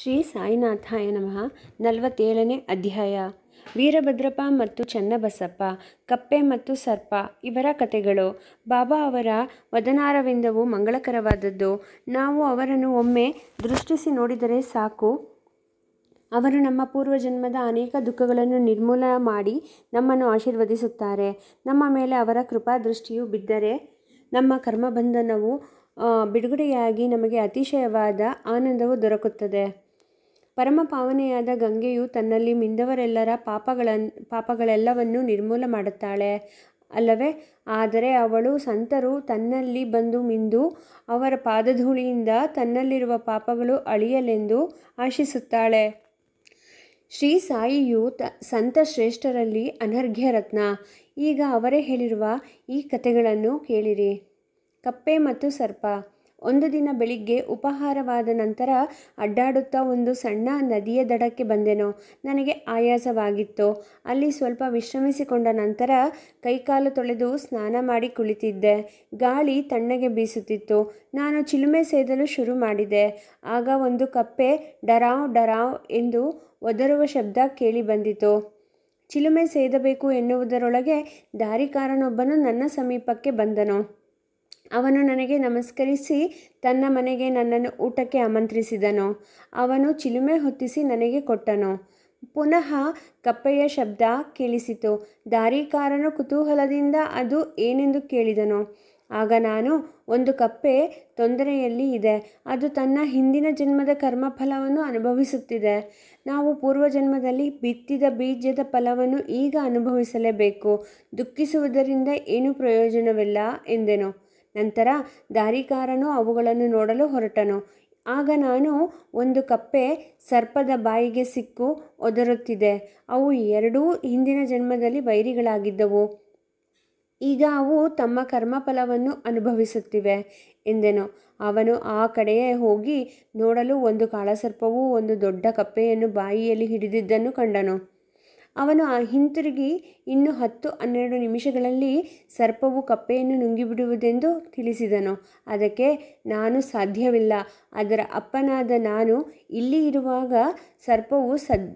ಶ್ರೀ ಸಾಯಿನಾಥಾಯ ನಮಃ ನಲವತ್ತೇಳನೇ ಅಧ್ಯಾಯ ವೀರಭದ್ರಪ್ಪ ಮತ್ತು ಚನ್ನಬಸಪ್ಪ ಕಪ್ಪೆ ಮತ್ತು ಸರ್ಪ ಇವರ ಕಥೆಗಳು ಬಾಬಾ ಅವರ ವದನಾರವಿಂದವು ಮಂಗಳಕರವಾದದ್ದು ನಾವು ಅವರನ್ನು ಒಮ್ಮೆ ದೃಷ್ಟಿಸಿ ನೋಡಿದರೆ ಸಾಕು ಅವರು ನಮ್ಮ ಪೂರ್ವಜನ್ಮದ ಅನೇಕ ದುಃಖಗಳನ್ನು ನಿರ್ಮೂಲನೆ ಮಾಡಿ ನಮ್ಮನ್ನು ಆಶೀರ್ವದಿಸುತ್ತಾರೆ ನಮ್ಮ ಮೇಲೆ ಅವರ ಕೃಪಾದೃಷ್ಟಿಯು ಬಿದ್ದರೆ ನಮ್ಮ ಕರ್ಮಬಂಧನವು ಬಿಡುಗಡೆಯಾಗಿ ನಮಗೆ ಅತಿಶಯವಾದ ಆನಂದವು ದೊರಕುತ್ತದೆ ಪರಮ ಪಾವನೆಯಾದ ಗಂಗೆಯು ತನ್ನಲ್ಲಿ ಮಿಂದವರೆಲ್ಲರ ಪಾಪಗಳನ್ನು ಪಾಪಗಳೆಲ್ಲವನ್ನೂ ನಿರ್ಮೂಲ ಮಾಡುತ್ತಾಳೆ ಅಲ್ಲವೇ ಆದರೆ ಅವಳು ಸಂತರು ತನ್ನಲ್ಲಿ ಬಂದು ಮಿಂದು ಅವರ ಪಾದಧೂಳಿಯಿಂದ ತನ್ನಲ್ಲಿರುವ ಪಾಪಗಳು ಅಳಿಯಲೆಂದು ಆಶಿಸುತ್ತಾಳೆ ಶ್ರೀ ಸಾಯಿಯು ತ ಸಂತ ಶ್ರೇಷ್ಠರಲ್ಲಿ ಅನರ್ಘ್ಯ ರತ್ನ ಈಗ ಅವರೇ ಹೇಳಿರುವ ಈ ಕಥೆಗಳನ್ನು ಕೇಳಿರಿ ಕಪ್ಪೆ ಮತ್ತು ಸರ್ಪ ಒಂದು ದಿನ ಬೆಳಿಗ್ಗೆ ಉಪಹಾರವಾದ ನಂತರ ಅಡ್ಡಾಡುತ್ತಾ ಒಂದು ಸಣ್ಣ ನದಿಯ ದಡಕ್ಕೆ ಬಂದೆನೋ ನನಗೆ ಆಯಾಸವಾಗಿತ್ತು ಅಲ್ಲಿ ಸ್ವಲ್ಪ ವಿಶ್ರಮಿಸಿಕೊಂಡ ನಂತರ ಕೈಕಾಲು ತೊಳೆದು ಸ್ನಾನ ಮಾಡಿ ಕುಳಿತಿದ್ದೆ ಗಾಳಿ ತಣ್ಣಗೆ ಬೀಸುತ್ತಿತ್ತು ನಾನು ಚಿಲುಮೆ ಸೇದಲು ಶುರು ಮಾಡಿದೆ ಆಗ ಒಂದು ಕಪ್ಪೆ ಡರಾವ್ ಡರಾವ್ ಎಂದು ಒದರುವ ಶಬ್ದ ಕೇಳಿ ಬಂದಿತು ಚಿಲುಮೆ ಸೇದಬೇಕು ಎನ್ನುವುದರೊಳಗೆ ದಾರಿಕಾರನೊಬ್ಬನು ನನ್ನ ಸಮೀಪಕ್ಕೆ ಬಂದನು ಅವನು ನನಗೆ ನಮಸ್ಕರಿಸಿ ತನ್ನ ಮನೆಗೆ ನನ್ನನ್ನು ಊಟಕ್ಕೆ ಆಮಂತ್ರಿಸಿದನು ಅವನು ಚಿಲುಮೆ ಹೊತ್ತಿಸಿ ನನಗೆ ಕೊಟ್ಟನು ಪುನಃ ಕಪ್ಪೆಯ ಶಬ್ದ ಕೇಳಿಸಿತು ದಾರಿಕಾರನು ಕುತೂಹಲದಿಂದ ಅದು ಏನೆಂದು ಕೇಳಿದನು ಆಗ ನಾನು ಒಂದು ಕಪ್ಪೆ ತೊಂದರೆಯಲ್ಲಿ ಇದೆ ಅದು ತನ್ನ ಹಿಂದಿನ ಜನ್ಮದ ಕರ್ಮಫಲವನ್ನು ಅನುಭವಿಸುತ್ತಿದೆ ನಾವು ಪೂರ್ವಜನ್ಮದಲ್ಲಿ ಬಿತ್ತಿದ ಬೀಜದ ಫಲವನ್ನು ಈಗ ಅನುಭವಿಸಲೇಬೇಕು ದುಃಖಿಸುವುದರಿಂದ ಏನು ಪ್ರಯೋಜನವಿಲ್ಲ ಎಂದೆನು ನಂತರ ದಾರಿಕಾರನು ಅವುಗಳನ್ನು ನೋಡಲು ಹೊರಟನು ಆಗ ನಾನು ಒಂದು ಕಪ್ಪೆ ಸರ್ಪದ ಬಾಯಿಗೆ ಸಿಕ್ಕು ಒದರುತ್ತಿದೆ ಅವು ಎರಡೂ ಹಿಂದಿನ ಜನ್ಮದಲ್ಲಿ ವೈರಿಗಳಾಗಿದ್ದವು ಈಗ ಅವು ತಮ್ಮ ಕರ್ಮಫಲವನ್ನು ಅನುಭವಿಸುತ್ತಿವೆ ಎಂದೆನು ಅವನು ಆ ಕಡೆಯೇ ಹೋಗಿ ನೋಡಲು ಒಂದು ಕಾಳಸರ್ಪವು ಒಂದು ದೊಡ್ಡ ಕಪ್ಪೆಯನ್ನು ಬಾಯಿಯಲ್ಲಿ ಹಿಡಿದಿದ್ದನ್ನು ಕಂಡನು ಅವನು ಆ ಹಿಂತಿರುಗಿ ಇನ್ನು ಹತ್ತು ಹನ್ನೆರಡು ನಿಮಿಷಗಳಲ್ಲಿ ಸರ್ಪವು ಕಪ್ಪೆಯನ್ನು ನುಂಗಿಬಿಡುವುದೆಂದು ತಿಳಿಸಿದನು ಅದಕ್ಕೆ ನಾನು ಸಾಧ್ಯವಿಲ್ಲ ಅದರ ಅಪ್ಪನಾದ ನಾನು ಇಲ್ಲಿ ಇರುವಾಗ ಸರ್ಪವು ಸದ್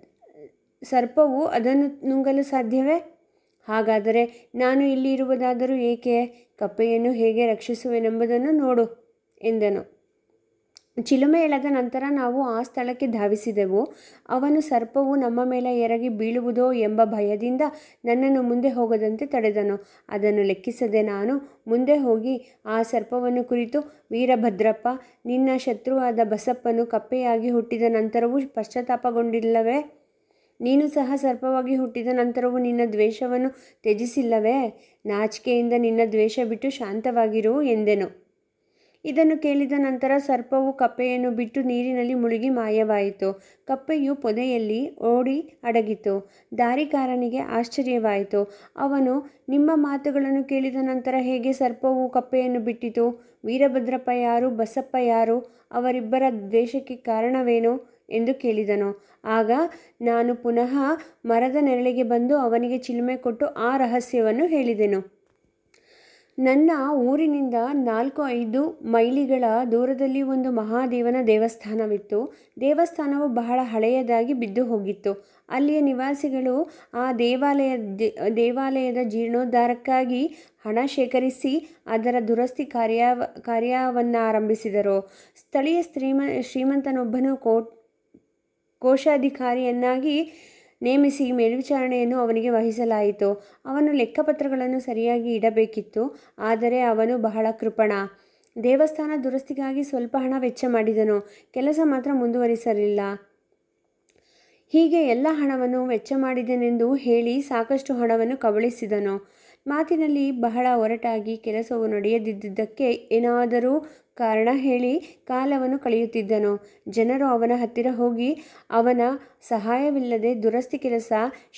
ಸರ್ಪವು ಅದನ್ನು ನುಂಗಲು ಸಾಧ್ಯವೇ ಹಾಗಾದರೆ ನಾನು ಇಲ್ಲಿ ಇರುವುದಾದರೂ ಏಕೆ ಕಪ್ಪೆಯನ್ನು ಹೇಗೆ ರಕ್ಷಿಸುವೆನೆಂಬುದನ್ನು ನೋಡು ಎಂದನು ಚಿಲುಮೆ ಎಳೆದ ನಂತರ ನಾವು ಆ ಸ್ಥಳಕ್ಕೆ ಧಾವಿಸಿದೆವು ಅವನು ಸರ್ಪವು ನಮ್ಮ ಮೇಲೆ ಎರಗಿ ಬೀಳುವುದೋ ಎಂಬ ಭಯದಿಂದ ನನ್ನನ್ನು ಮುಂದೆ ಹೋಗದಂತೆ ತಡೆದನು ಅದನ್ನು ಲೆಕ್ಕಿಸದೆ ನಾನು ಮುಂದೆ ಹೋಗಿ ಆ ಸರ್ಪವನ್ನು ಕುರಿತು ವೀರಭದ್ರಪ್ಪ ನಿನ್ನ ಶತ್ರುವಾದ ಬಸಪ್ಪನು ಕಪ್ಪೆಯಾಗಿ ಹುಟ್ಟಿದ ನಂತರವೂ ಪಶ್ಚಾತ್ತಾಪಗೊಂಡಿಲ್ಲವೇ ನೀನು ಸಹ ಸರ್ಪವಾಗಿ ಹುಟ್ಟಿದ ನಂತರವೂ ನಿನ್ನ ದ್ವೇಷವನ್ನು ತ್ಯಜಿಸಿಲ್ಲವೇ ನಾಚಿಕೆಯಿಂದ ನಿನ್ನ ದ್ವೇಷ ಬಿಟ್ಟು ಶಾಂತವಾಗಿರು ಎಂದೆನು ಇದನ್ನು ಕೇಳಿದ ನಂತರ ಸರ್ಪವು ಕಪ್ಪೆಯನ್ನು ಬಿಟ್ಟು ನೀರಿನಲ್ಲಿ ಮುಳುಗಿ ಮಾಯವಾಯಿತು ಕಪ್ಪೆಯು ಪೊದೆಯಲ್ಲಿ ಓಡಿ ಅಡಗಿತು ದಾರಿಕಾರನಿಗೆ ಆಶ್ಚರ್ಯವಾಯಿತು ಅವನು ನಿಮ್ಮ ಮಾತುಗಳನ್ನು ಕೇಳಿದ ನಂತರ ಹೇಗೆ ಸರ್ಪವು ಕಪ್ಪೆಯನ್ನು ಬಿಟ್ಟಿತು ವೀರಭದ್ರಪ್ಪ ಯಾರು ಬಸಪ್ಪ ಯಾರು ಅವರಿಬ್ಬರ ದ್ವೇಷಕ್ಕೆ ಕಾರಣವೇನು ಎಂದು ಕೇಳಿದನು ಆಗ ನಾನು ಪುನಃ ಮರದ ನೆರಳಿಗೆ ಬಂದು ಅವನಿಗೆ ಚಿಲುಮೆ ಕೊಟ್ಟು ಆ ರಹಸ್ಯವನ್ನು ಹೇಳಿದೆನು ನನ್ನ ಊರಿನಿಂದ ನಾಲ್ಕು ಐದು ಮೈಲಿಗಳ ದೂರದಲ್ಲಿ ಒಂದು ಮಹಾದೇವನ ದೇವಸ್ಥಾನವಿತ್ತು ದೇವಸ್ಥಾನವು ಬಹಳ ಹಳೆಯದಾಗಿ ಬಿದ್ದು ಹೋಗಿತ್ತು ಅಲ್ಲಿಯ ನಿವಾಸಿಗಳು ಆ ದೇವಾಲಯ ದೇವಾಲಯದ ಜೀರ್ಣೋದ್ಧಾರಕ್ಕಾಗಿ ಹಣ ಶೇಖರಿಸಿ ಅದರ ದುರಸ್ತಿ ಕಾರ್ಯ ಕಾರ್ಯವನ್ನು ಆರಂಭಿಸಿದರು ಸ್ಥಳೀಯ ಶ್ರೀಮ ಶ್ರೀಮಂತನೊಬ್ಬನು ಕೋ ಕೋಶಾಧಿಕಾರಿಯನ್ನಾಗಿ ನೇಮಿಸಿ ಮೇಲ್ವಿಚಾರಣೆಯನ್ನು ಅವನಿಗೆ ವಹಿಸಲಾಯಿತು ಅವನು ಲೆಕ್ಕಪತ್ರಗಳನ್ನು ಸರಿಯಾಗಿ ಇಡಬೇಕಿತ್ತು ಆದರೆ ಅವನು ಬಹಳ ಕೃಪಣ ದೇವಸ್ಥಾನ ದುರಸ್ತಿಗಾಗಿ ಸ್ವಲ್ಪ ಹಣ ವೆಚ್ಚ ಮಾಡಿದನು ಕೆಲಸ ಮಾತ್ರ ಮುಂದುವರಿಸಲಿಲ್ಲ ಹೀಗೆ ಎಲ್ಲ ಹಣವನ್ನು ವೆಚ್ಚ ಮಾಡಿದನೆಂದು ಹೇಳಿ ಸಾಕಷ್ಟು ಹಣವನ್ನು ಕಬಳಿಸಿದನು ಮಾತಿನಲ್ಲಿ ಬಹಳ ಒರಟಾಗಿ ಕೆಲಸವು ನಡೆಯದಿದ್ದಕ್ಕೆ ಏನಾದರೂ ಕಾರಣ ಹೇಳಿ ಕಾಲವನ್ನು ಕಳೆಯುತ್ತಿದ್ದನು ಜನರು ಅವನ ಹತ್ತಿರ ಹೋಗಿ ಅವನ ಸಹಾಯವಿಲ್ಲದೆ ದುರಸ್ತಿ ಕೆಲಸ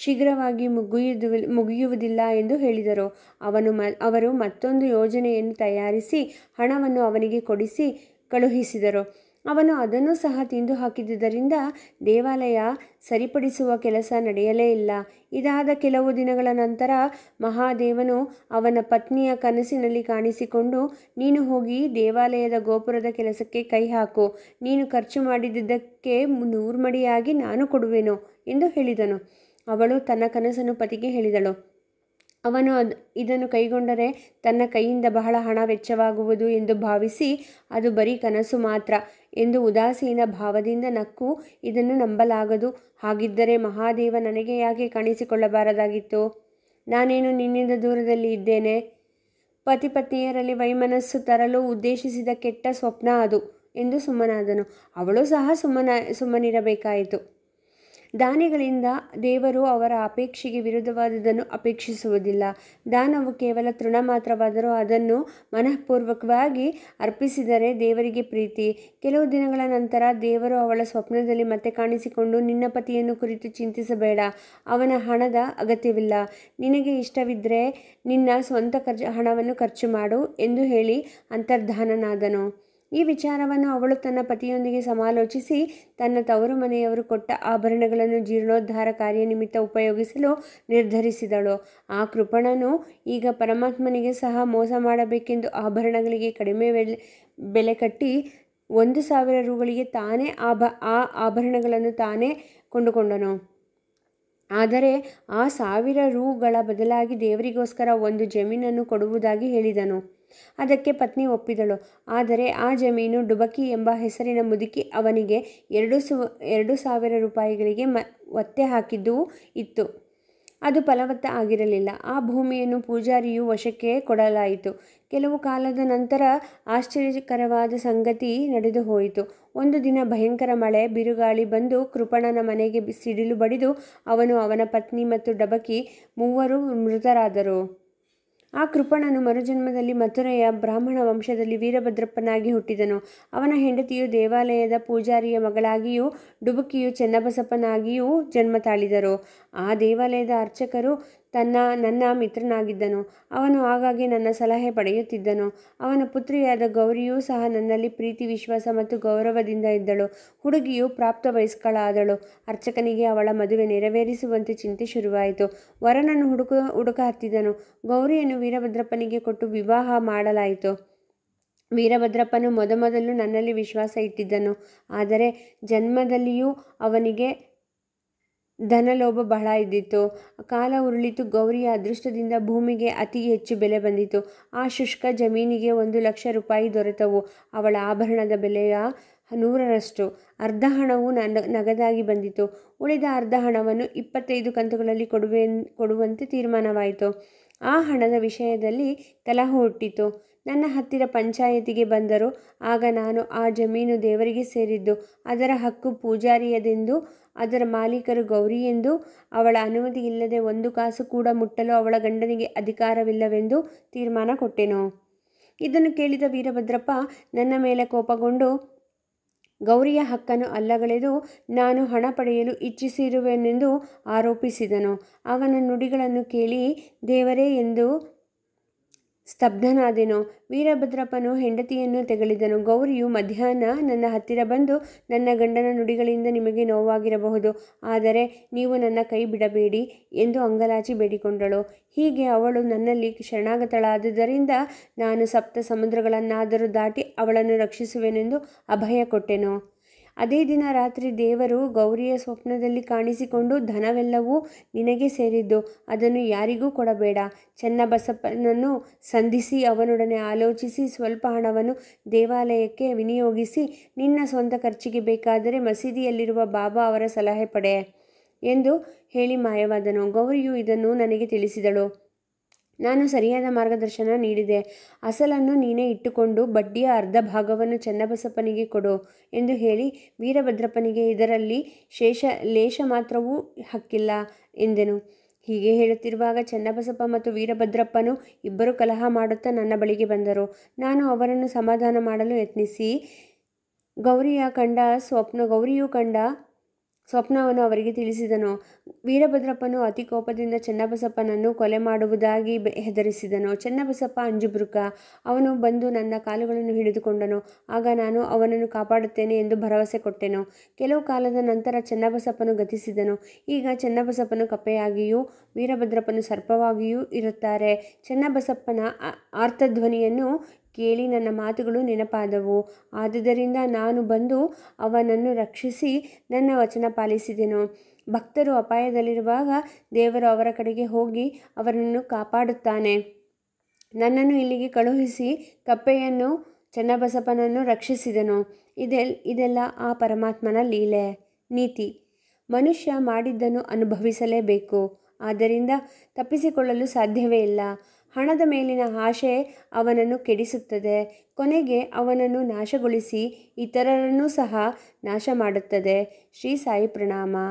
ಶೀಘ್ರವಾಗಿ ಮುಗಿಯುವುದು ಮುಗಿಯುವುದಿಲ್ಲ ಎಂದು ಹೇಳಿದರು ಅವನು ಮ ಅವರು ಮತ್ತೊಂದು ಯೋಜನೆಯನ್ನು ತಯಾರಿಸಿ ಹಣವನ್ನು ಅವನಿಗೆ ಕೊಡಿಸಿ ಕಳುಹಿಸಿದರು ಅವನು ಅದನ್ನು ಸಹ ತಿಂದು ಹಾಕಿದ್ದುದರಿಂದ ದೇವಾಲಯ ಸರಿಪಡಿಸುವ ಕೆಲಸ ನಡೆಯಲೇ ಇಲ್ಲ ಇದಾದ ಕೆಲವು ದಿನಗಳ ನಂತರ ಮಹಾದೇವನು ಅವನ ಪತ್ನಿಯ ಕನಸಿನಲ್ಲಿ ಕಾಣಿಸಿಕೊಂಡು ನೀನು ಹೋಗಿ ದೇವಾಲಯದ ಗೋಪುರದ ಕೆಲಸಕ್ಕೆ ಕೈ ಹಾಕು ನೀನು ಖರ್ಚು ಮಾಡಿದ್ದಕ್ಕೆ ನೂರ್ಮಡಿಯಾಗಿ ನಾನು ಕೊಡುವೆನು ಎಂದು ಹೇಳಿದನು ಅವಳು ತನ್ನ ಕನಸನ್ನು ಪತಿಗೆ ಹೇಳಿದಳು ಅವನು ಅದು ಇದನ್ನು ಕೈಗೊಂಡರೆ ತನ್ನ ಕೈಯಿಂದ ಬಹಳ ಹಣ ವೆಚ್ಚವಾಗುವುದು ಎಂದು ಭಾವಿಸಿ ಅದು ಬರೀ ಕನಸು ಮಾತ್ರ ಎಂದು ಉದಾಸೀನ ಭಾವದಿಂದ ನಕ್ಕು ಇದನ್ನು ನಂಬಲಾಗದು ಹಾಗಿದ್ದರೆ ಮಹಾದೇವ ನನಗೆ ಯಾಕೆ ಕಾಣಿಸಿಕೊಳ್ಳಬಾರದಾಗಿತ್ತು ನಾನೇನು ನಿನ್ನಿಂದ ದೂರದಲ್ಲಿ ಇದ್ದೇನೆ ಪತಿ ಪತ್ನಿಯರಲ್ಲಿ ವೈಮನಸ್ಸು ತರಲು ಉದ್ದೇಶಿಸಿದ ಕೆಟ್ಟ ಸ್ವಪ್ನ ಅದು ಎಂದು ಸುಮ್ಮನಾದನು ಅವಳು ಸಹ ಸುಮ್ಮನ ಸುಮ್ಮನಿರಬೇಕಾಯಿತು ದಾನಿಗಳಿಂದ ದೇವರು ಅವರ ಅಪೇಕ್ಷೆಗೆ ವಿರುದ್ಧವಾದುದನ್ನು ಅಪೇಕ್ಷಿಸುವುದಿಲ್ಲ ದಾನವು ಕೇವಲ ತೃಣ ಮಾತ್ರವಾದರೂ ಅದನ್ನು ಮನಃಪೂರ್ವಕವಾಗಿ ಅರ್ಪಿಸಿದರೆ ದೇವರಿಗೆ ಪ್ರೀತಿ ಕೆಲವು ದಿನಗಳ ನಂತರ ದೇವರು ಅವಳ ಸ್ವಪ್ನದಲ್ಲಿ ಮತ್ತೆ ಕಾಣಿಸಿಕೊಂಡು ನಿನ್ನ ಪತಿಯನ್ನು ಕುರಿತು ಚಿಂತಿಸಬೇಡ ಅವನ ಹಣದ ಅಗತ್ಯವಿಲ್ಲ ನಿನಗೆ ಇಷ್ಟವಿದ್ದರೆ ನಿನ್ನ ಸ್ವಂತ ಖರ್ಚು ಹಣವನ್ನು ಖರ್ಚು ಮಾಡು ಎಂದು ಹೇಳಿ ಅಂತರ್ಧಾನನಾದನು ಈ ವಿಚಾರವನ್ನು ಅವಳು ತನ್ನ ಪತಿಯೊಂದಿಗೆ ಸಮಾಲೋಚಿಸಿ ತನ್ನ ತವರು ಮನೆಯವರು ಕೊಟ್ಟ ಆಭರಣಗಳನ್ನು ಜೀರ್ಣೋದ್ಧಾರ ಕಾರ್ಯ ನಿಮಿತ್ತ ಉಪಯೋಗಿಸಲು ನಿರ್ಧರಿಸಿದಳು ಆ ಕೃಪಣನು ಈಗ ಪರಮಾತ್ಮನಿಗೆ ಸಹ ಮೋಸ ಮಾಡಬೇಕೆಂದು ಆಭರಣಗಳಿಗೆ ಕಡಿಮೆ ಬೆಲೆ ಕಟ್ಟಿ ಒಂದು ಸಾವಿರ ರೂಗಳಿಗೆ ತಾನೇ ಆಭ ಆ ಆಭರಣಗಳನ್ನು ತಾನೇ ಕೊಂಡುಕೊಂಡನು ಆದರೆ ಆ ಸಾವಿರ ರೂಗಳ ಬದಲಾಗಿ ದೇವರಿಗೋಸ್ಕರ ಒಂದು ಜಮೀನನ್ನು ಕೊಡುವುದಾಗಿ ಹೇಳಿದನು ಅದಕ್ಕೆ ಪತ್ನಿ ಒಪ್ಪಿದಳು ಆದರೆ ಆ ಜಮೀನು ಡುಬಕಿ ಎಂಬ ಹೆಸರಿನ ಮುದುಕಿ ಅವನಿಗೆ ಎರಡು ಸು ಎರಡು ಸಾವಿರ ರೂಪಾಯಿಗಳಿಗೆ ಮ ಒತ್ತೆ ಹಾಕಿದ್ದೂ ಇತ್ತು ಅದು ಫಲವತ್ತ ಆಗಿರಲಿಲ್ಲ ಆ ಭೂಮಿಯನ್ನು ಪೂಜಾರಿಯು ವಶಕ್ಕೆ ಕೊಡಲಾಯಿತು ಕೆಲವು ಕಾಲದ ನಂತರ ಆಶ್ಚರ್ಯಕರವಾದ ಸಂಗತಿ ನಡೆದು ಹೋಯಿತು ಒಂದು ದಿನ ಭಯಂಕರ ಮಳೆ ಬಿರುಗಾಳಿ ಬಂದು ಕೃಪಣನ ಮನೆಗೆ ಸಿಡಿಲು ಬಡಿದು ಅವನು ಅವನ ಪತ್ನಿ ಮತ್ತು ಡಬಕಿ ಮೂವರು ಮೃತರಾದರು ಆ ಕೃಪಣನು ಮರುಜನ್ಮದಲ್ಲಿ ಮಥುರೆಯ ಬ್ರಾಹ್ಮಣ ವಂಶದಲ್ಲಿ ವೀರಭದ್ರಪ್ಪನಾಗಿ ಹುಟ್ಟಿದನು ಅವನ ಹೆಂಡತಿಯು ದೇವಾಲಯದ ಪೂಜಾರಿಯ ಮಗಳಾಗಿಯೂ ಡುಬುಕಿಯು ಚೆನ್ನಬಸಪ್ಪನಾಗಿಯೂ ಜನ್ಮ ತಾಳಿದರು ಆ ದೇವಾಲಯದ ಅರ್ಚಕರು ತನ್ನ ನನ್ನ ಮಿತ್ರನಾಗಿದ್ದನು ಅವನು ಆಗಾಗ್ಗೆ ನನ್ನ ಸಲಹೆ ಪಡೆಯುತ್ತಿದ್ದನು ಅವನ ಪುತ್ರಿಯಾದ ಗೌರಿಯೂ ಸಹ ನನ್ನಲ್ಲಿ ಪ್ರೀತಿ ವಿಶ್ವಾಸ ಮತ್ತು ಗೌರವದಿಂದ ಇದ್ದಳು ಹುಡುಗಿಯು ಪ್ರಾಪ್ತ ವಯಸ್ಕಳಾದಳು ಅರ್ಚಕನಿಗೆ ಅವಳ ಮದುವೆ ನೆರವೇರಿಸುವಂತೆ ಚಿಂತೆ ಶುರುವಾಯಿತು ವರನನ್ನು ಹುಡುಕ ಹುಡುಕ ಹತ್ತಿದನು ಗೌರಿಯನ್ನು ವೀರಭದ್ರಪ್ಪನಿಗೆ ಕೊಟ್ಟು ವಿವಾಹ ಮಾಡಲಾಯಿತು ವೀರಭದ್ರಪ್ಪನು ಮೊದಮೊದಲು ನನ್ನಲ್ಲಿ ವಿಶ್ವಾಸ ಇಟ್ಟಿದ್ದನು ಆದರೆ ಜನ್ಮದಲ್ಲಿಯೂ ಅವನಿಗೆ ಧನಲೋಭ ಬಹಳ ಇದ್ದಿತ್ತು ಕಾಲ ಉರುಳಿತು ಗೌರಿಯ ಅದೃಷ್ಟದಿಂದ ಭೂಮಿಗೆ ಅತಿ ಹೆಚ್ಚು ಬೆಲೆ ಬಂದಿತು ಆ ಶುಷ್ಕ ಜಮೀನಿಗೆ ಒಂದು ಲಕ್ಷ ರೂಪಾಯಿ ದೊರೆತವು ಅವಳ ಆಭರಣದ ಬೆಲೆಯ ನೂರರಷ್ಟು ಅರ್ಧ ಹಣವು ನನ್ನ ನಗದಾಗಿ ಬಂದಿತು ಉಳಿದ ಅರ್ಧ ಹಣವನ್ನು ಇಪ್ಪತ್ತೈದು ಕಂತುಗಳಲ್ಲಿ ಕೊಡುವೆ ಕೊಡುವಂತೆ ತೀರ್ಮಾನವಾಯಿತು ಆ ಹಣದ ವಿಷಯದಲ್ಲಿ ಕಲಹ ಹುಟ್ಟಿತು ನನ್ನ ಹತ್ತಿರ ಪಂಚಾಯಿತಿಗೆ ಬಂದರು ಆಗ ನಾನು ಆ ಜಮೀನು ದೇವರಿಗೆ ಸೇರಿದ್ದು ಅದರ ಹಕ್ಕು ಪೂಜಾರಿಯದೆಂದು ಅದರ ಮಾಲೀಕರು ಗೌರಿ ಎಂದು ಅವಳ ಅನುಮತಿ ಇಲ್ಲದೆ ಒಂದು ಕಾಸು ಕೂಡ ಮುಟ್ಟಲು ಅವಳ ಗಂಡನಿಗೆ ಅಧಿಕಾರವಿಲ್ಲವೆಂದು ತೀರ್ಮಾನ ಕೊಟ್ಟೆನು ಇದನ್ನು ಕೇಳಿದ ವೀರಭದ್ರಪ್ಪ ನನ್ನ ಮೇಲೆ ಕೋಪಗೊಂಡು ಗೌರಿಯ ಹಕ್ಕನ್ನು ಅಲ್ಲಗಳೆದು ನಾನು ಹಣ ಪಡೆಯಲು ಇಚ್ಛಿಸಿರುವೆನೆಂದು ಆರೋಪಿಸಿದನು ಅವನ ನುಡಿಗಳನ್ನು ಕೇಳಿ ದೇವರೇ ಎಂದು ಸ್ತಬ್ಧನಾದೆನು ವೀರಭದ್ರಪ್ಪನು ಹೆಂಡತಿಯನ್ನು ತೆಗಳಿದನು ಗೌರಿಯು ಮಧ್ಯಾಹ್ನ ನನ್ನ ಹತ್ತಿರ ಬಂದು ನನ್ನ ಗಂಡನ ನುಡಿಗಳಿಂದ ನಿಮಗೆ ನೋವಾಗಿರಬಹುದು ಆದರೆ ನೀವು ನನ್ನ ಕೈ ಬಿಡಬೇಡಿ ಎಂದು ಅಂಗಲಾಚಿ ಬೇಡಿಕೊಂಡಳು ಹೀಗೆ ಅವಳು ನನ್ನಲ್ಲಿ ಶರಣಾಗತಳಾದುದರಿಂದ ನಾನು ಸಪ್ತ ಸಮುದ್ರಗಳನ್ನಾದರೂ ದಾಟಿ ಅವಳನ್ನು ರಕ್ಷಿಸುವೆನೆಂದು ಅಭಯ ಕೊಟ್ಟೆನು ಅದೇ ದಿನ ರಾತ್ರಿ ದೇವರು ಗೌರಿಯ ಸ್ವಪ್ನದಲ್ಲಿ ಕಾಣಿಸಿಕೊಂಡು ಧನವೆಲ್ಲವೂ ನಿನಗೆ ಸೇರಿದ್ದು ಅದನ್ನು ಯಾರಿಗೂ ಕೊಡಬೇಡ ಚೆನ್ನಬಸಪ್ಪನನ್ನು ಸಂಧಿಸಿ ಅವನೊಡನೆ ಆಲೋಚಿಸಿ ಸ್ವಲ್ಪ ಹಣವನ್ನು ದೇವಾಲಯಕ್ಕೆ ವಿನಿಯೋಗಿಸಿ ನಿನ್ನ ಸ್ವಂತ ಖರ್ಚಿಗೆ ಬೇಕಾದರೆ ಮಸೀದಿಯಲ್ಲಿರುವ ಬಾಬಾ ಅವರ ಸಲಹೆ ಪಡೆ ಎಂದು ಹೇಳಿ ಮಾಯವಾದನು ಗೌರಿಯು ಇದನ್ನು ನನಗೆ ತಿಳಿಸಿದಳು ನಾನು ಸರಿಯಾದ ಮಾರ್ಗದರ್ಶನ ನೀಡಿದೆ ಅಸಲನ್ನು ನೀನೇ ಇಟ್ಟುಕೊಂಡು ಬಡ್ಡಿಯ ಅರ್ಧ ಭಾಗವನ್ನು ಚನ್ನಬಸಪ್ಪನಿಗೆ ಕೊಡು ಎಂದು ಹೇಳಿ ವೀರಭದ್ರಪ್ಪನಿಗೆ ಇದರಲ್ಲಿ ಶೇಷ ಲೇಷ ಮಾತ್ರವೂ ಹಕ್ಕಿಲ್ಲ ಎಂದೆನು ಹೀಗೆ ಹೇಳುತ್ತಿರುವಾಗ ಚನ್ನಬಸಪ್ಪ ಮತ್ತು ವೀರಭದ್ರಪ್ಪನು ಇಬ್ಬರು ಕಲಹ ಮಾಡುತ್ತಾ ನನ್ನ ಬಳಿಗೆ ಬಂದರು ನಾನು ಅವರನ್ನು ಸಮಾಧಾನ ಮಾಡಲು ಯತ್ನಿಸಿ ಗೌರಿಯ ಕಂಡ ಸ್ವಪ್ನ ಗೌರಿಯು ಕಂಡ ಸ್ವಪ್ನವನ್ನು ಅವರಿಗೆ ತಿಳಿಸಿದನು ವೀರಭದ್ರಪ್ಪನು ಅತಿ ಕೋಪದಿಂದ ಚೆನ್ನಬಸಪ್ಪನನ್ನು ಕೊಲೆ ಮಾಡುವುದಾಗಿ ಹೆದರಿಸಿದನು ಚೆನ್ನಬಸಪ್ಪ ಅಂಜುಬೃಕ ಅವನು ಬಂದು ನನ್ನ ಕಾಲುಗಳನ್ನು ಹಿಡಿದುಕೊಂಡನು ಆಗ ನಾನು ಅವನನ್ನು ಕಾಪಾಡುತ್ತೇನೆ ಎಂದು ಭರವಸೆ ಕೊಟ್ಟೆನು ಕೆಲವು ಕಾಲದ ನಂತರ ಚೆನ್ನಬಸಪ್ಪನು ಗತಿಸಿದನು ಈಗ ಚನ್ನಬಸಪ್ಪನು ಕಪ್ಪೆಯಾಗಿಯೂ ವೀರಭದ್ರಪ್ಪನು ಸರ್ಪವಾಗಿಯೂ ಇರುತ್ತಾರೆ ಚೆನ್ನಬಸಪ್ಪನ ಆರ್ಥಧ್ವನಿಯನ್ನು ಕೇಳಿ ನನ್ನ ಮಾತುಗಳು ನೆನಪಾದವು ಆದುದರಿಂದ ನಾನು ಬಂದು ಅವನನ್ನು ರಕ್ಷಿಸಿ ನನ್ನ ವಚನ ಪಾಲಿಸಿದೆನು ಭಕ್ತರು ಅಪಾಯದಲ್ಲಿರುವಾಗ ದೇವರು ಅವರ ಕಡೆಗೆ ಹೋಗಿ ಅವರನ್ನು ಕಾಪಾಡುತ್ತಾನೆ ನನ್ನನ್ನು ಇಲ್ಲಿಗೆ ಕಳುಹಿಸಿ ಕಪ್ಪೆಯನ್ನು ಚನ್ನಬಸಪ್ಪನನ್ನು ರಕ್ಷಿಸಿದನು ಇದೆಲ್ ಇದೆಲ್ಲ ಆ ಪರಮಾತ್ಮನ ಲೀಲೆ ನೀತಿ ಮನುಷ್ಯ ಮಾಡಿದ್ದನ್ನು ಅನುಭವಿಸಲೇಬೇಕು ಆದ್ದರಿಂದ ತಪ್ಪಿಸಿಕೊಳ್ಳಲು ಸಾಧ್ಯವೇ ಇಲ್ಲ ಹಣದ ಮೇಲಿನ ಆಶೆ ಅವನನ್ನು ಕೆಡಿಸುತ್ತದೆ ಕೊನೆಗೆ ಅವನನ್ನು ನಾಶಗೊಳಿಸಿ ಇತರರನ್ನೂ ಸಹ ನಾಶ ಮಾಡುತ್ತದೆ ಶ್ರೀ ಸಾಯಿ ಪ್ರಣಾಮ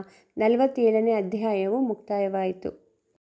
ನಲವತ್ತೇಳನೇ ಅಧ್ಯಾಯವು ಮುಕ್ತಾಯವಾಯಿತು